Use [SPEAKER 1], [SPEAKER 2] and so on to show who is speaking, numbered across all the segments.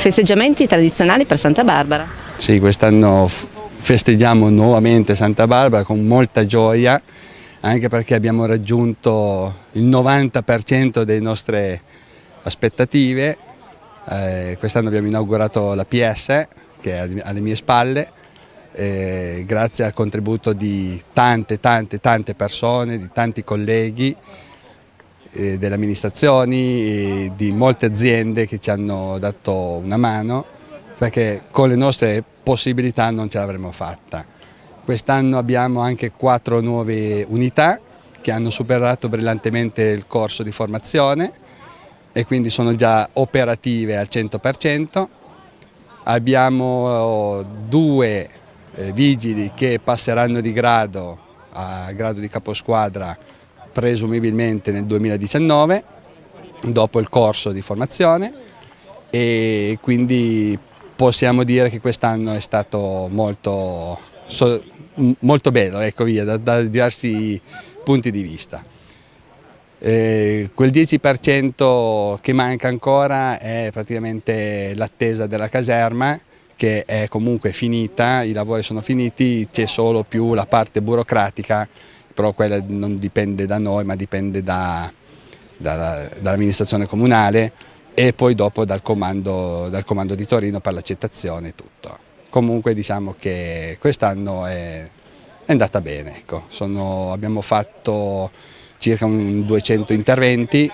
[SPEAKER 1] festeggiamenti tradizionali per Santa Barbara. Sì, quest'anno festeggiamo nuovamente Santa Barbara con molta gioia, anche perché abbiamo raggiunto il 90% delle nostre aspettative. Eh, quest'anno abbiamo inaugurato la PS, che è alle mie spalle, eh, grazie al contributo di tante, tante, tante persone, di tanti colleghi eh, delle amministrazioni, di molte aziende che ci hanno dato una mano perché con le nostre possibilità non ce l'avremmo fatta. Quest'anno abbiamo anche quattro nuove unità che hanno superato brillantemente il corso di formazione e quindi sono già operative al 100%. Abbiamo eh, due eh, vigili che passeranno di grado a grado di caposquadra presumibilmente nel 2019, dopo il corso di formazione e quindi possiamo dire che quest'anno è stato molto, molto bello, ecco via, da, da diversi punti di vista. Eh, quel 10% che manca ancora è praticamente l'attesa della caserma che è comunque finita, i lavori sono finiti, c'è solo più la parte burocratica però quella non dipende da noi ma dipende da, da, dall'amministrazione comunale e poi dopo dal comando, dal comando di Torino per l'accettazione e tutto. Comunque diciamo che quest'anno è, è, andata bene, ecco. Sono, abbiamo fatto circa 200 interventi,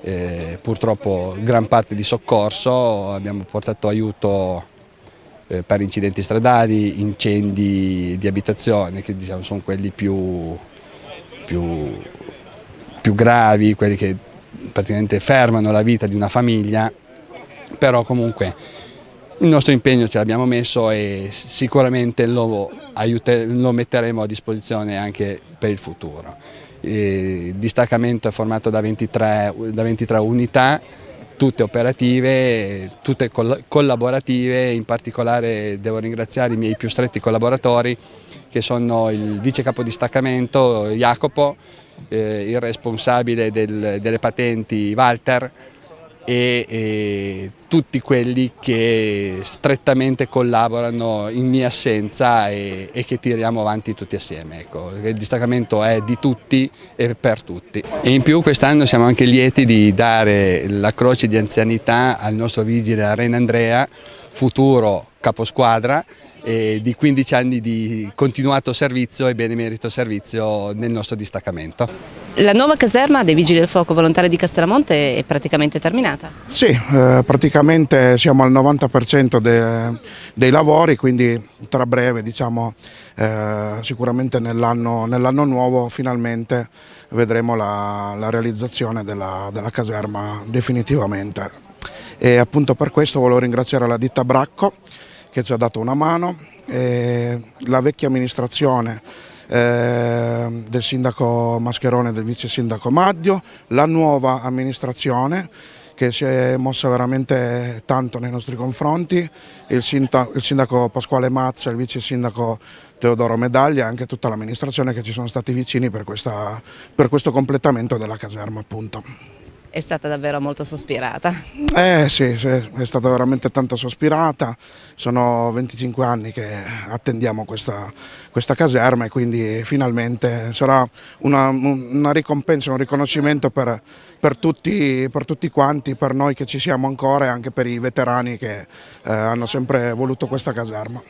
[SPEAKER 1] eh, purtroppo gran parte di soccorso, abbiamo portato aiuto eh, per incidenti stradali, incendi di abitazione che diciamo, sono quelli più, più, più gravi, quelli che praticamente fermano la vita di una famiglia, però comunque il nostro impegno ce l'abbiamo messo e sicuramente lo, lo, metteremo a disposizione anche per il futuro. Il distaccamento è formato da 23, da 23 unità, tutte operative, tutte collaborative, in particolare devo ringraziare i miei più stretti collaboratori che sono il vice capo di staccamento Jacopo, eh, il responsabile del, delle patenti Walter, e, e, tutti quelli che strettamente collaborano in mia assenza e, e che tiriamo avanti tutti assieme. Ecco. Il distaccamento è di tutti e per tutti. E in più quest'anno siamo anche lieti di dare la croce di anzianità al nostro vigile Arena Andrea, futuro caposquadra eh, di 15 anni di continuato servizio e benemerito servizio nel nostro distaccamento. La nuova caserma dei Vigili del Fuoco volontari di Castellamonte è praticamente terminata?
[SPEAKER 2] Sì, eh, praticamente siamo al 90% de, dei lavori, quindi tra breve, diciamo, eh, sicuramente nell'anno nell nuovo finalmente vedremo la, la realizzazione della, della caserma definitivamente. E appunto per questo volevo ringraziare la ditta Bracco che ci ha dato una mano, la vecchia amministrazione eh, del sindaco Mascherone e del vice sindaco Maddio, la nuova amministrazione che si è mossa veramente tanto nei nostri confronti, il, sindaco, il sindaco Pasquale Mazza, il vice sindaco Teodoro Medaglia e anche tutta l'amministrazione che ci sono stati vicini per, questa, per questo completamento della caserma appunto è stata davvero molto sospirata. Eh sì, sì, è stata veramente tanto sospirata, sono 25 anni che attendiamo questa, questa caserma e quindi finalmente sarà una, una ricompensa, un riconoscimento per, per, tutti, per, tutti, quanti, per noi che ci siamo ancora e anche per i veterani che eh, hanno sempre voluto questa caserma.